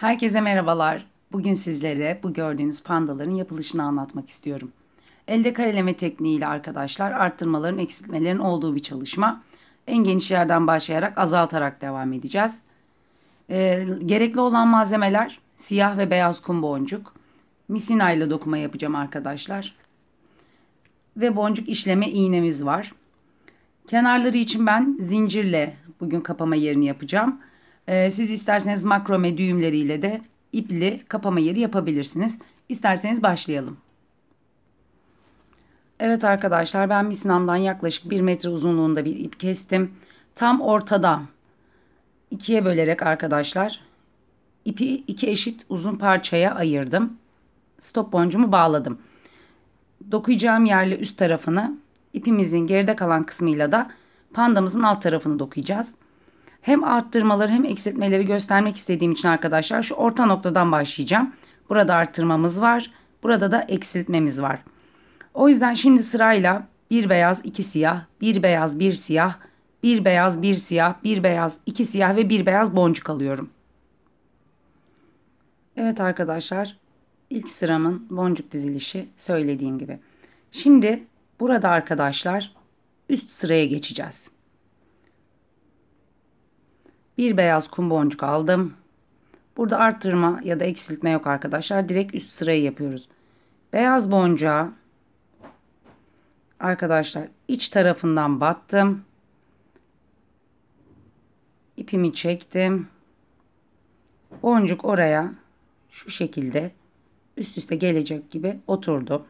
Herkese merhabalar. Bugün sizlere bu gördüğünüz pandaların yapılışını anlatmak istiyorum. Elde kareleme tekniğiyle arkadaşlar arttırmaların eksiltmelerin olduğu bir çalışma. En geniş yerden başlayarak azaltarak devam edeceğiz. E, gerekli olan malzemeler siyah ve beyaz kum boncuk. Misina ile dokuma yapacağım arkadaşlar. Ve boncuk işleme iğnemiz var. Kenarları için ben zincirle bugün kapama yerini yapacağım. Ee, siz isterseniz makrome düğümleriyle de ipli kapama yeri yapabilirsiniz. İsterseniz başlayalım. Evet arkadaşlar ben misinamdan yaklaşık 1 metre uzunluğunda bir ip kestim. Tam ortada ikiye bölerek arkadaşlar ipi iki eşit uzun parçaya ayırdım. Stop boncumu bağladım. Dokuyacağım yerle üst tarafını ipimizin geride kalan kısmıyla da pandamızın alt tarafını dokuyacağız. Hem arttırmaları hem eksiltmeleri göstermek istediğim için arkadaşlar şu orta noktadan başlayacağım. Burada arttırmamız var. Burada da eksiltmemiz var. O yüzden şimdi sırayla bir beyaz iki siyah, bir beyaz bir siyah, bir beyaz bir siyah, bir beyaz iki siyah ve bir beyaz boncuk alıyorum. Evet arkadaşlar ilk sıramın boncuk dizilişi söylediğim gibi. Şimdi burada arkadaşlar üst sıraya geçeceğiz. Bir beyaz kum boncuk aldım. Burada arttırma ya da eksiltme yok arkadaşlar. Direkt üst sırayı yapıyoruz. Beyaz boncuğa arkadaşlar iç tarafından battım. İpimi çektim. Boncuk oraya şu şekilde üst üste gelecek gibi oturdu.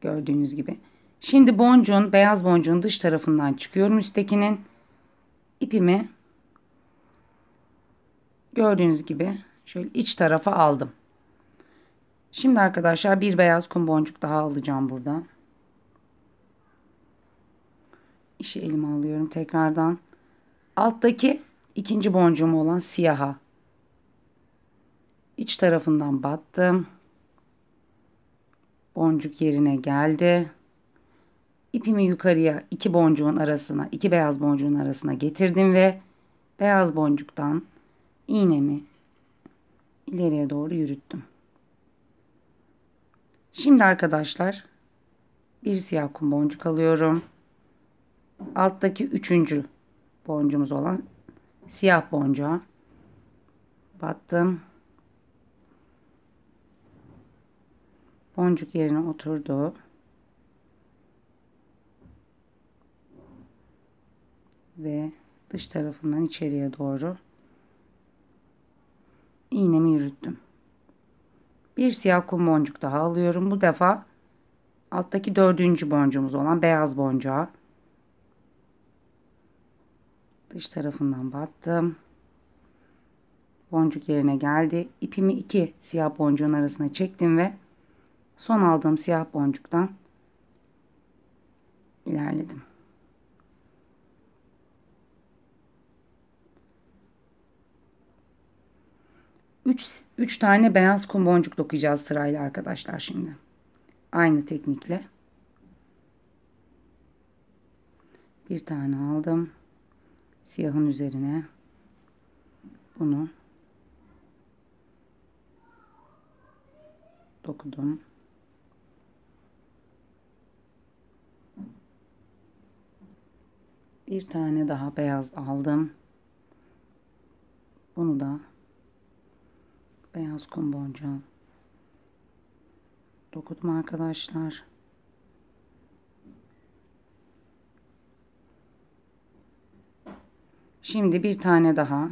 Gördüğünüz gibi. Şimdi boncuğun beyaz boncuğun dış tarafından çıkıyorum üsttekinin ipimi gördüğünüz gibi şöyle iç tarafa aldım. Şimdi arkadaşlar bir beyaz kum boncuk daha alacağım burada. İşi elime alıyorum tekrardan. Alttaki ikinci boncuğum olan siyaha. iç tarafından battım. Boncuk yerine geldi ipimi yukarıya iki boncuğun arasına, iki beyaz boncuğun arasına getirdim ve beyaz boncuktan iğnemi ileriye doğru yürüttüm. Şimdi arkadaşlar bir siyah kum boncuk alıyorum. Alttaki üçüncü boncuğumuz olan siyah boncuğa battım. Boncuk yerine oturdu. ve dış tarafından içeriye doğru iğnemi yürüttüm. Bir siyah kum boncuk daha alıyorum. Bu defa alttaki dördüncü boncuğumuz olan beyaz boncuğa dış tarafından battım. Boncuk yerine geldi. İpimi iki siyah boncuğun arasına çektim ve son aldığım siyah boncuktan ilerledim. 3, 3 tane beyaz kum boncuk dokuyacağız sırayla arkadaşlar şimdi. Aynı teknikle. Bir tane aldım. Siyahın üzerine. Bunu dokudum. Bir tane daha beyaz aldım. Bunu da beyaz kum boncuğum. Dokudum arkadaşlar. Şimdi bir tane daha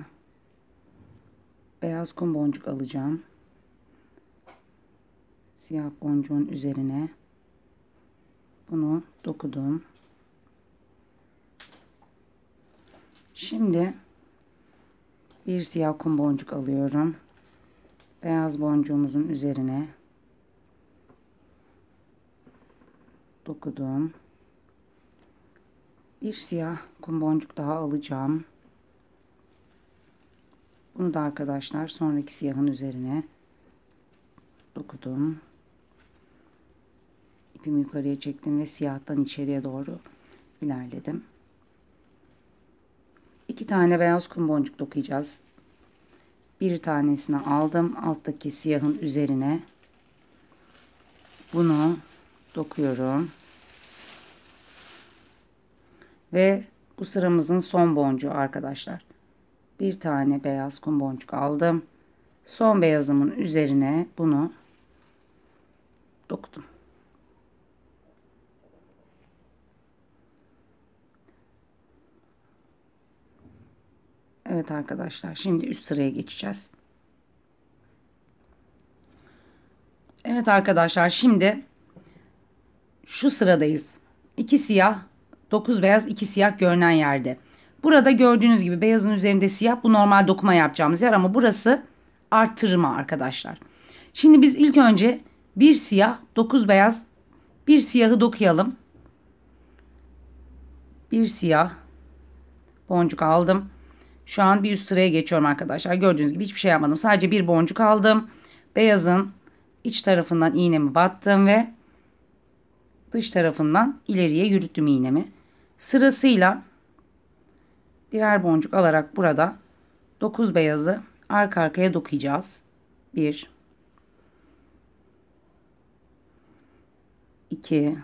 beyaz kum boncuk alacağım. Siyah boncuğun üzerine bunu dokudum. Şimdi bir siyah kum boncuk alıyorum beyaz boncuğumuzun üzerine dokudum. Bir siyah kum boncuk daha alacağım. Bunu da arkadaşlar sonraki siyahın üzerine dokudum. İpimi yukarıya çektim ve siyahtan içeriye doğru ilerledim. İki tane beyaz kum boncuk dokuyacağız bir tanesini aldım alttaki siyahın üzerine bunu dokuyorum ve bu sıramızın son boncuğu arkadaşlar bir tane beyaz kum boncuk aldım son beyazımın üzerine bunu dokudum Evet arkadaşlar şimdi üst sıraya geçeceğiz. Evet arkadaşlar şimdi şu sıradayız. 2 siyah 9 beyaz 2 siyah görünen yerde. Burada gördüğünüz gibi beyazın üzerinde siyah bu normal dokuma yapacağımız yer ama burası arttırma arkadaşlar. Şimdi biz ilk önce bir siyah 9 beyaz bir siyahı dokuyalım. Bir siyah boncuk aldım. Şu an bir üst sıraya geçiyorum arkadaşlar. Gördüğünüz gibi hiçbir şey yapmadım. Sadece bir boncuk aldım. Beyazın iç tarafından iğnemi battım ve dış tarafından ileriye yürüttüm iğnemi. Sırasıyla birer boncuk alarak burada 9 beyazı arka arkaya dokuyacağız. 1 2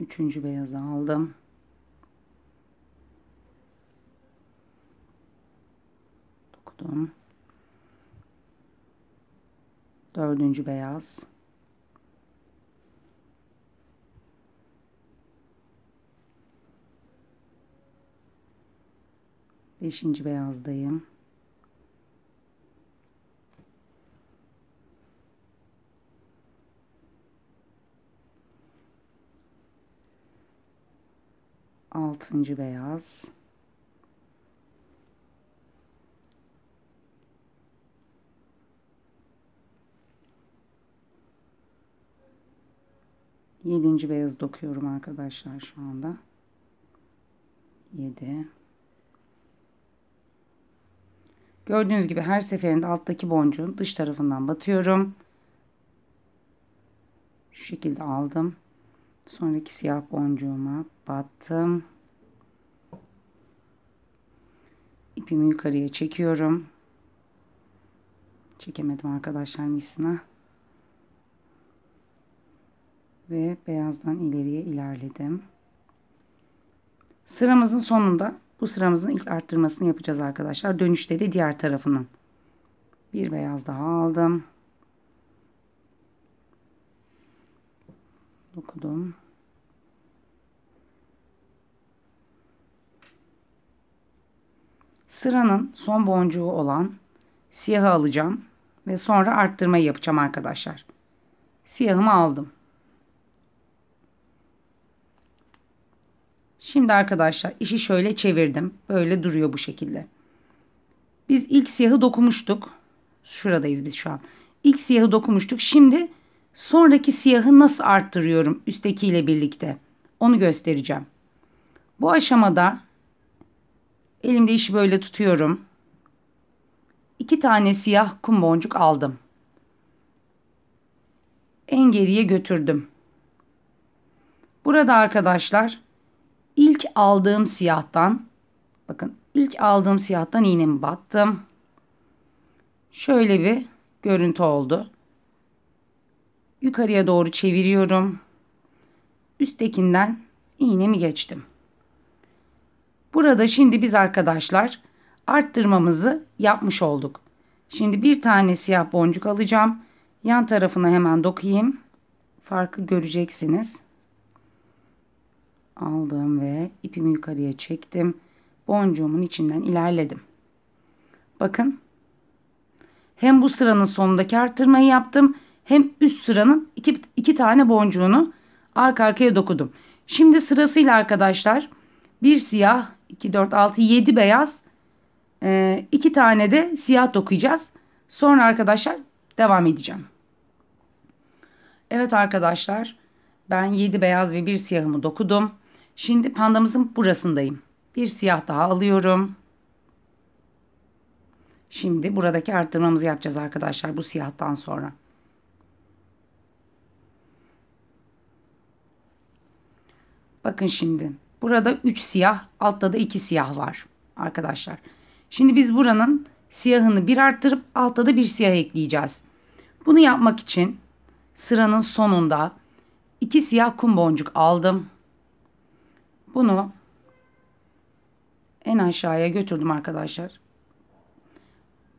Üçüncü beyazı aldım. Dokudum. Dördüncü beyaz. Beşinci beyazdayım. altıncı beyaz yedinci beyaz dokuyorum arkadaşlar şu anda yedi gördüğünüz gibi her seferinde alttaki boncuğun dış tarafından batıyorum şu şekilde aldım sonraki siyah boncuğuma battım ipimi yukarıya çekiyorum. Çekemedim arkadaşlar misina. Ve beyazdan ileriye ilerledim. Sıramızın sonunda bu sıramızın ilk arttırmasını yapacağız arkadaşlar. Dönüşte de diğer tarafının. Bir beyaz daha aldım. Dokudum. Sıranın son boncuğu olan siyahı alacağım ve sonra arttırmayı yapacağım arkadaşlar. Siyahımı aldım. Şimdi arkadaşlar işi şöyle çevirdim. Böyle duruyor bu şekilde. Biz ilk siyahı dokumuştuk. Şuradayız biz şu an. İlk siyahı dokumuştuk. Şimdi sonraki siyahı nasıl arttırıyorum üsttekiyle birlikte onu göstereceğim. Bu aşamada Elimde işi böyle tutuyorum. İki tane siyah kum boncuk aldım. En geriye götürdüm. Burada arkadaşlar ilk aldığım siyahtan bakın ilk aldığım siyahtan iğnemi battım. Şöyle bir görüntü oldu. Yukarıya doğru çeviriyorum. Üsttekinden iğnemi geçtim. Burada şimdi biz arkadaşlar arttırmamızı yapmış olduk. Şimdi bir tane siyah boncuk alacağım. Yan tarafına hemen dokuyayım. Farkı göreceksiniz. Aldım ve ipimi yukarıya çektim. Boncuğumun içinden ilerledim. Bakın. Hem bu sıranın sonundaki arttırmayı yaptım. Hem üst sıranın iki, iki tane boncuğunu arka arkaya dokudum. Şimdi sırasıyla arkadaşlar bir siyah 2, 4, 6, 7 beyaz. E, iki tane de siyah dokuyacağız. Sonra arkadaşlar devam edeceğim. Evet arkadaşlar ben 7 beyaz ve 1 siyahımı dokudum. Şimdi pandamızın burasındayım. Bir siyah daha alıyorum. Şimdi buradaki arttırmamızı yapacağız arkadaşlar bu siyahtan sonra. Bakın şimdi. Burada 3 siyah, altta da 2 siyah var arkadaşlar. Şimdi biz buranın siyahını bir arttırıp altta da bir siyah ekleyeceğiz. Bunu yapmak için sıranın sonunda 2 siyah kum boncuk aldım. Bunu en aşağıya götürdüm arkadaşlar.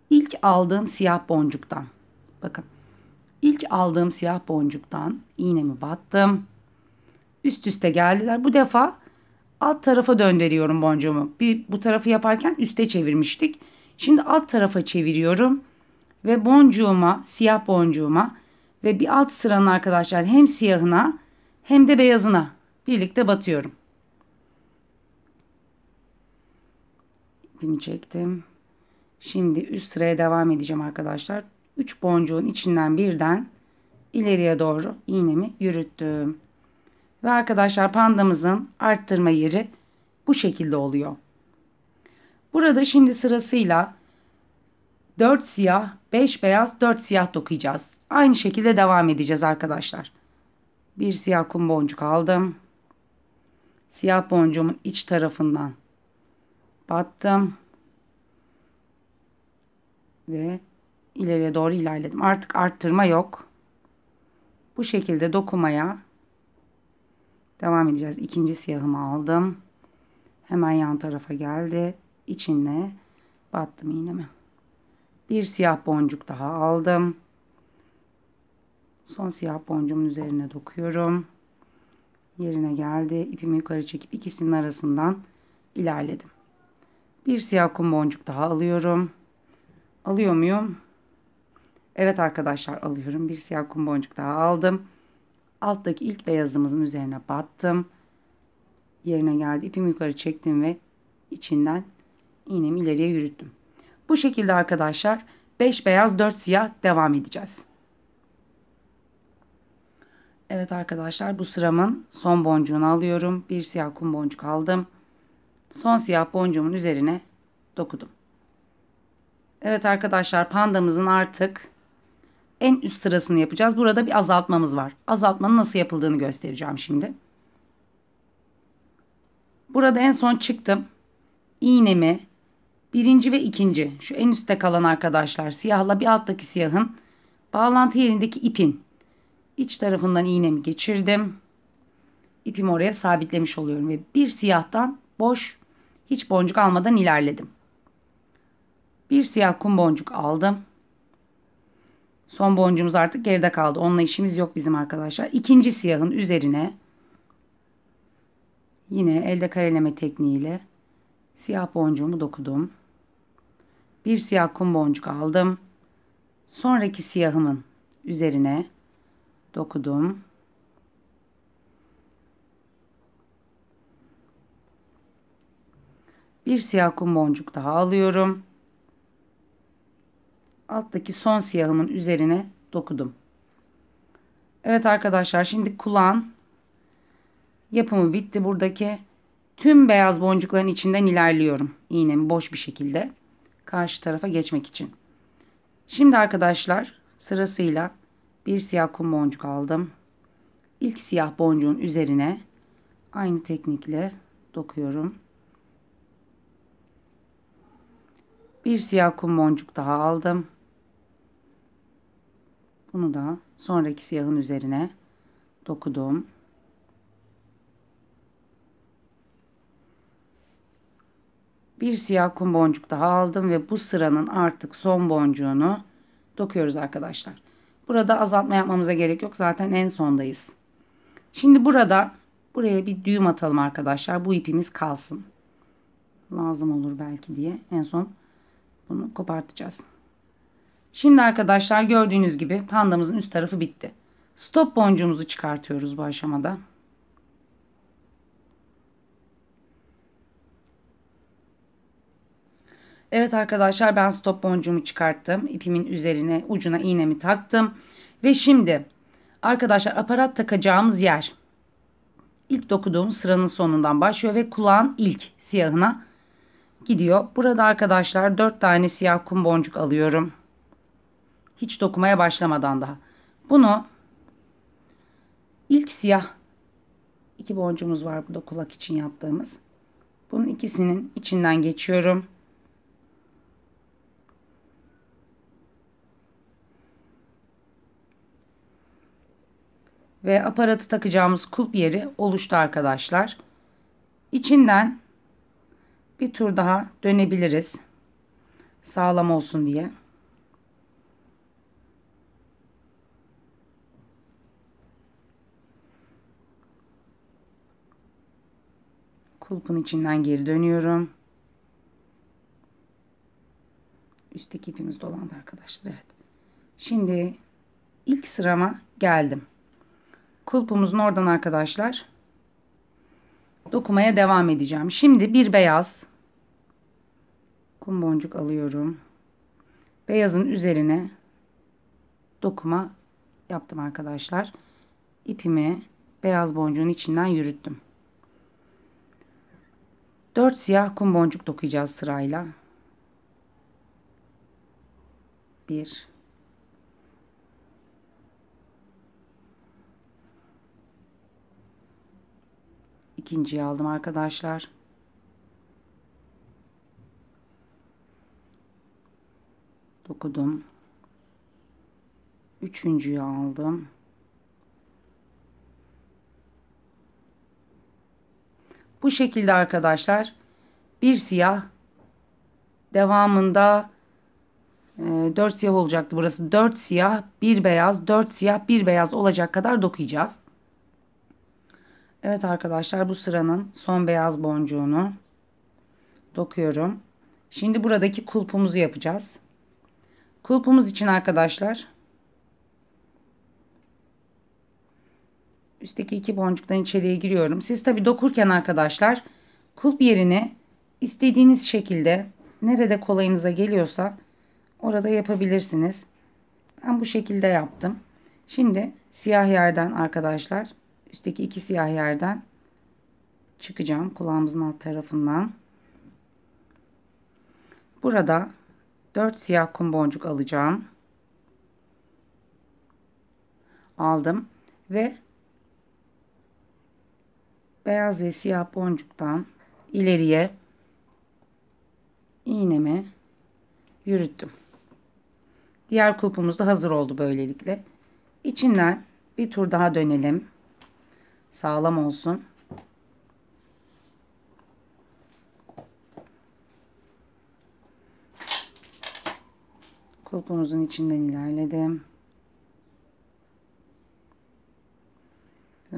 İlk aldığım siyah boncuktan. Bakın. İlk aldığım siyah boncuktan iğnemi battım. Üst üste geldiler. Bu defa alt tarafa döndürüyorum boncuğumu. Bir bu tarafı yaparken üste çevirmiştik. Şimdi alt tarafa çeviriyorum ve boncuğuma, siyah boncuğuma ve bir alt sıranın arkadaşlar hem siyahına hem de beyazına birlikte batıyorum. İpimi çektim. Şimdi üst sıraya devam edeceğim arkadaşlar. 3 boncuğun içinden birden ileriye doğru iğnemi yürüttüm. Ve arkadaşlar pandamızın arttırma yeri bu şekilde oluyor. Burada şimdi sırasıyla 4 siyah, 5 beyaz, 4 siyah dokuyacağız. Aynı şekilde devam edeceğiz arkadaşlar. Bir siyah kum boncuk aldım. Siyah boncuğumun iç tarafından battım. Ve ileriye doğru ilerledim. Artık arttırma yok. Bu şekilde dokumaya Devam edeceğiz. İkinci siyahımı aldım. Hemen yan tarafa geldi. İçine battım iğnemi. Bir siyah boncuk daha aldım. Son siyah boncuğumun üzerine dokuyorum. Yerine geldi. İpimi yukarı çekip ikisinin arasından ilerledim. Bir siyah kum boncuk daha alıyorum. Alıyor muyum? Evet arkadaşlar alıyorum. Bir siyah kum boncuk daha aldım alttaki ilk beyazımızın üzerine battım. Yerine geldi. İpimi yukarı çektim ve içinden iğnemi ileriye yürüttüm. Bu şekilde arkadaşlar 5 beyaz 4 siyah devam edeceğiz. Evet arkadaşlar bu sıramın son boncuğunu alıyorum. Bir siyah kum boncuk aldım. Son siyah boncuğumun üzerine dokudum. Evet arkadaşlar pandamızın artık en üst sırasını yapacağız. Burada bir azaltmamız var. Azaltmanın nasıl yapıldığını göstereceğim şimdi. Burada en son çıktım. İğnemi birinci ve ikinci şu en üstte kalan arkadaşlar siyahla bir alttaki siyahın bağlantı yerindeki ipin iç tarafından iğnemi geçirdim. İpimi oraya sabitlemiş oluyorum ve bir siyahtan boş hiç boncuk almadan ilerledim. Bir siyah kum boncuk aldım. Son boncumuz artık geride kaldı. Onunla işimiz yok bizim arkadaşlar. İkinci siyahın üzerine yine elde kareleme tekniğiyle siyah boncuğumu dokudum. Bir siyah kum boncuk aldım. Sonraki siyahımın üzerine dokudum. Bir siyah kum boncuk daha alıyorum alttaki son siyahımın üzerine dokudum. Evet arkadaşlar şimdi kulağın yapımı bitti. Buradaki tüm beyaz boncukların içinden ilerliyorum. İğnemi boş bir şekilde karşı tarafa geçmek için. Şimdi arkadaşlar sırasıyla bir siyah kum boncuk aldım. İlk siyah boncuğun üzerine aynı teknikle dokuyorum. Bir siyah kum boncuk daha aldım. Bunu da sonraki siyahın üzerine dokudum. Bir siyah kum boncuk daha aldım ve bu sıranın artık son boncuğunu dokuyoruz arkadaşlar. Burada azaltma yapmamıza gerek yok. Zaten en sondayız. Şimdi burada buraya bir düğüm atalım arkadaşlar. Bu ipimiz kalsın. Lazım olur belki diye. En son bunu kopartacağız. Şimdi arkadaşlar gördüğünüz gibi pandamızın üst tarafı bitti. Stop boncuğumuzu çıkartıyoruz bu aşamada. Evet arkadaşlar ben stop boncuğumu çıkarttım. İpimin üzerine ucuna iğnemi taktım. Ve şimdi arkadaşlar aparat takacağımız yer ilk dokuduğum sıranın sonundan başlıyor ve kulağın ilk siyahına gidiyor. Burada arkadaşlar 4 tane siyah kum boncuk alıyorum. Hiç dokumaya başlamadan daha. Bunu ilk siyah iki boncuğumuz var burada kulak için yaptığımız. Bunun ikisinin içinden geçiyorum. Ve aparatı takacağımız kulp yeri oluştu arkadaşlar. İçinden bir tur daha dönebiliriz. Sağlam olsun diye. kulpun içinden geri dönüyorum. Üstteki ipimiz dolandı arkadaşlar. Evet. Şimdi ilk sırama geldim. Kulpumuzun oradan arkadaşlar dokumaya devam edeceğim. Şimdi bir beyaz kum boncuk alıyorum. Beyazın üzerine dokuma yaptım arkadaşlar. İpimi beyaz boncuğun içinden yürüttüm. 4 siyah kum boncuk dokuyacağız sırayla. 1 İkinciyi aldım arkadaşlar. Dokudum. Üçüncüyü aldım. Bu şekilde arkadaşlar bir siyah devamında 4 e, siyah olacaktı burası 4 siyah bir beyaz 4 siyah bir beyaz olacak kadar dokuyacağız. Evet arkadaşlar bu sıranın son beyaz boncuğunu dokuyorum. Şimdi buradaki kulpumuzu yapacağız. Kulpumuz için arkadaşlar üstteki iki boncuktan içeriye giriyorum. Siz tabi dokurken arkadaşlar kulp yerini istediğiniz şekilde nerede kolayınıza geliyorsa orada yapabilirsiniz. Ben bu şekilde yaptım. Şimdi siyah yerden arkadaşlar üstteki iki siyah yerden çıkacağım kulağımızın alt tarafından. Burada 4 siyah kum boncuk alacağım. Aldım ve beyaz ve siyah boncuktan ileriye iğnemi yürüttüm. Diğer kulpumuz da hazır oldu böylelikle. İçinden bir tur daha dönelim. Sağlam olsun. Kulpumuzun içinden ilerledim.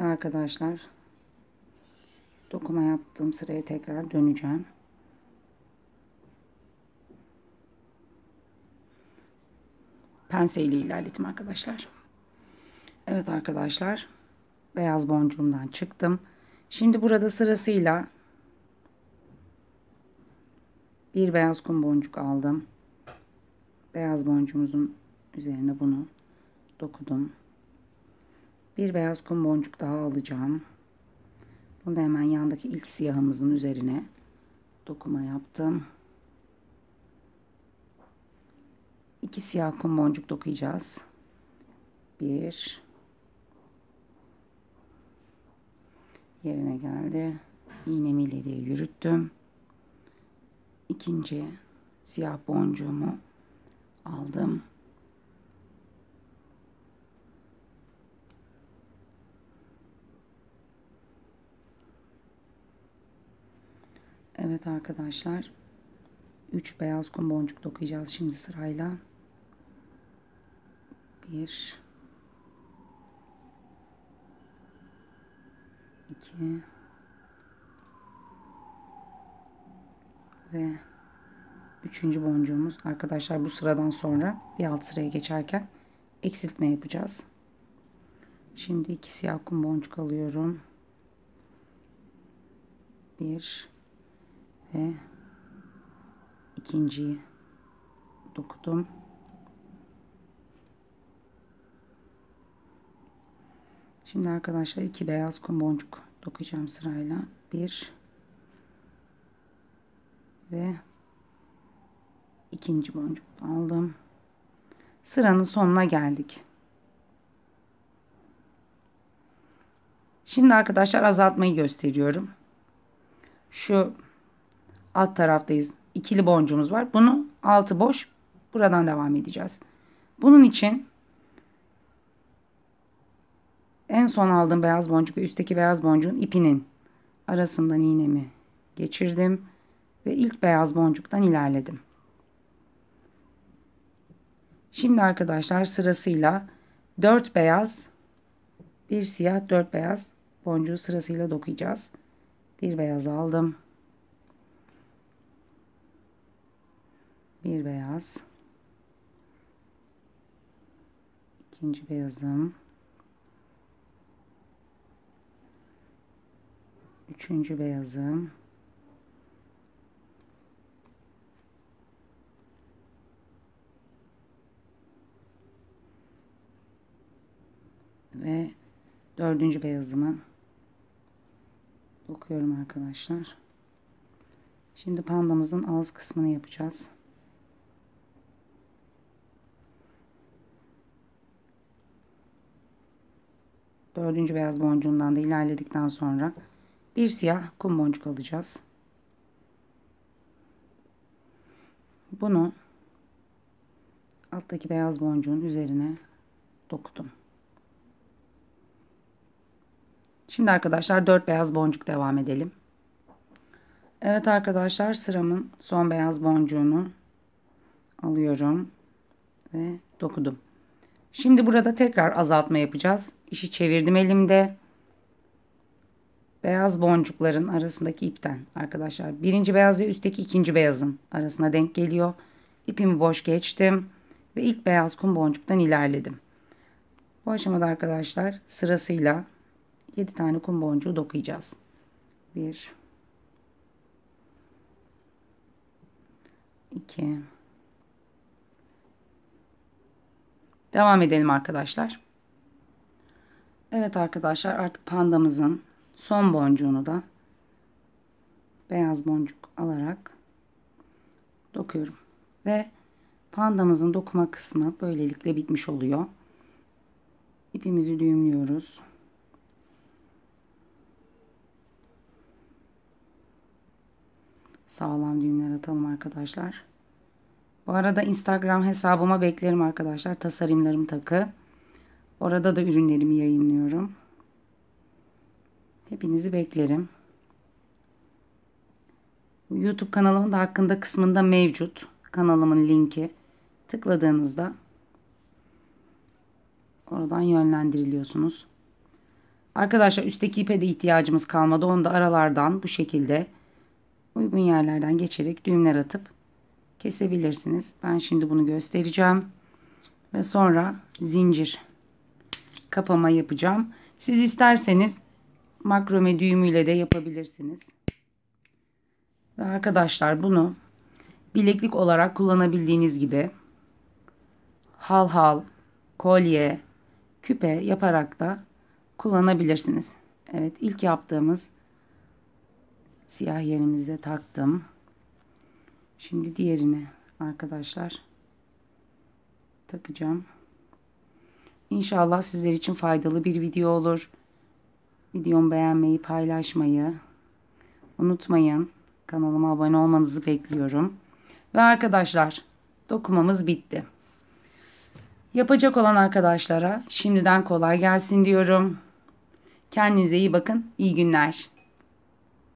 arkadaşlar dokuma yaptığım sıraya tekrar döneceğim. Penseyle ilerletim arkadaşlar. Evet arkadaşlar. Beyaz boncuğumdan çıktım. Şimdi burada sırasıyla bir beyaz kum boncuk aldım. Beyaz boncuğumuzun üzerine bunu dokudum. Bir beyaz kum boncuk daha alacağım. Bunu hemen yandaki ilk siyahımızın üzerine dokuma yaptım. İki siyah kum boncuk dokuyacağız. Bir. Yerine geldi. İğnemi ileriye yürüttüm. İkinci siyah boncuğumu aldım. Evet arkadaşlar 3 beyaz kum boncuk dokuyacağız şimdi sırayla. 1 2 ve 3. boncuğumuz arkadaşlar bu sıradan sonra bir alt sıraya geçerken eksiltme yapacağız. Şimdi iki siyah kum boncuk alıyorum. 1 ve ikinciyi dokudum. Şimdi arkadaşlar iki beyaz kum boncuk dokuyacağım sırayla. Bir ve ikinci boncuk aldım. Sıranın sonuna geldik. Şimdi arkadaşlar azaltmayı gösteriyorum. Şu alt taraftayız. İkili boncumuz var. Bunu altı boş. Buradan devam edeceğiz. Bunun için en son aldığım beyaz boncuk ve üstteki beyaz boncuğun ipinin arasından iğnemi geçirdim ve ilk beyaz boncuktan ilerledim. Şimdi arkadaşlar sırasıyla 4 beyaz, bir siyah, 4 beyaz boncuğu sırasıyla dokuyacağız. Bir beyaz aldım. bir beyaz ikinci beyazım üçüncü beyazım ve dördüncü beyazımı okuyorum arkadaşlar. Şimdi pandamızın ağız kısmını yapacağız. Dördüncü beyaz boncuğundan da ilerledikten sonra bir siyah kum boncuk alacağız. Bunu alttaki beyaz boncuğun üzerine dokudum. Şimdi arkadaşlar dört beyaz boncuk devam edelim. Evet arkadaşlar sıramın son beyaz boncuğunu alıyorum ve dokudum. Şimdi burada tekrar azaltma yapacağız. İşi çevirdim elimde. Beyaz boncukların arasındaki ipten arkadaşlar. Birinci beyaz ve üstteki ikinci beyazın arasına denk geliyor. İpimi boş geçtim. Ve ilk beyaz kum boncuktan ilerledim. Bu aşamada arkadaşlar sırasıyla 7 tane kum boncuğu dokuyacağız. 1 2 Devam edelim arkadaşlar. Evet arkadaşlar artık pandamızın son boncuğunu da beyaz boncuk alarak dokuyorum. Ve pandamızın dokuma kısmı böylelikle bitmiş oluyor. İpimizi düğümlüyoruz. Sağlam düğümler atalım arkadaşlar. Bu arada Instagram hesabıma beklerim arkadaşlar. Tasarımlarım takı. Orada da ürünlerimi yayınlıyorum. Hepinizi beklerim. YouTube kanalımın da hakkında kısmında mevcut. Kanalımın linki. Tıkladığınızda oradan yönlendiriliyorsunuz. Arkadaşlar üstteki ipe de ihtiyacımız kalmadı. Onu da aralardan bu şekilde uygun yerlerden geçerek düğümler atıp kesebilirsiniz. Ben şimdi bunu göstereceğim. Ve sonra zincir kapama yapacağım. Siz isterseniz makrome düğümüyle de yapabilirsiniz. Ve arkadaşlar bunu bileklik olarak kullanabildiğiniz gibi hal hal, kolye, küpe yaparak da kullanabilirsiniz. Evet ilk yaptığımız siyah yerimize taktım. Şimdi diğerini arkadaşlar takacağım. İnşallah sizler için faydalı bir video olur. Videomu beğenmeyi, paylaşmayı unutmayın. Kanalıma abone olmanızı bekliyorum. Ve arkadaşlar dokumamız bitti. Yapacak olan arkadaşlara şimdiden kolay gelsin diyorum. Kendinize iyi bakın. İyi günler.